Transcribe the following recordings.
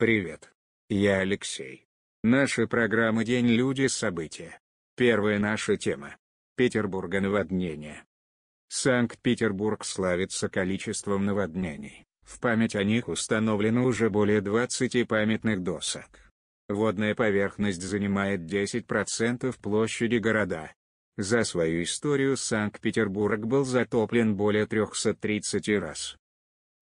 Привет. Я Алексей. Наша программа «День. Люди. События». Первая наша тема. Петербурга наводнение. Санкт-Петербург славится количеством наводнений. В память о них установлено уже более 20 памятных досок. Водная поверхность занимает 10% площади города. За свою историю Санкт-Петербург был затоплен более 330 раз.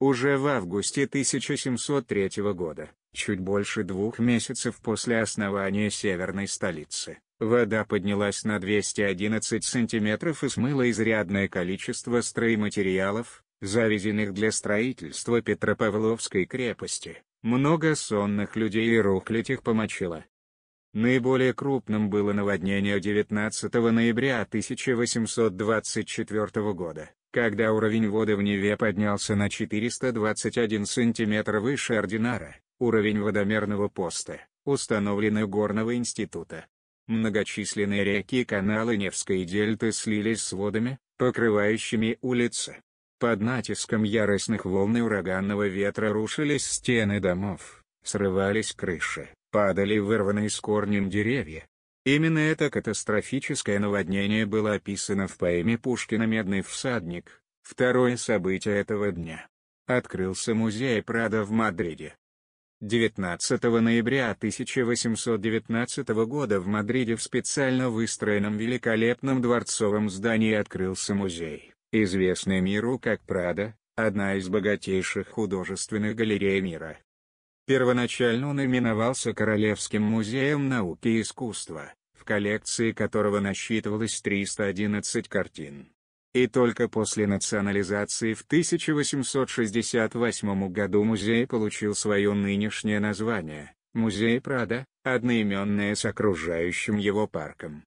Уже в августе 1703 года Чуть больше двух месяцев после основания северной столицы, вода поднялась на 211 сантиметров и смыла изрядное количество стройматериалов, завезенных для строительства Петропавловской крепости. Много сонных людей и их помочило. Наиболее крупным было наводнение 19 ноября 1824 года, когда уровень воды в Неве поднялся на 421 сантиметр выше ординара. Уровень водомерного поста, установлены Горного института. Многочисленные реки и каналы Невской дельты слились с водами, покрывающими улицы. Под натиском яростных волн и ураганного ветра рушились стены домов, срывались крыши, падали вырванные с корнем деревья. Именно это катастрофическое наводнение было описано в поэме Пушкина «Медный всадник», второе событие этого дня. Открылся музей Прада в Мадриде. 19 ноября 1819 года в Мадриде в специально выстроенном великолепном дворцовом здании открылся музей, известный миру как Прада, одна из богатейших художественных галерей мира. Первоначально он именовался Королевским музеем науки и искусства, в коллекции которого насчитывалось 311 картин. И только после национализации в 1868 году музей получил свое нынешнее название – Музей Прада, одноименное с окружающим его парком.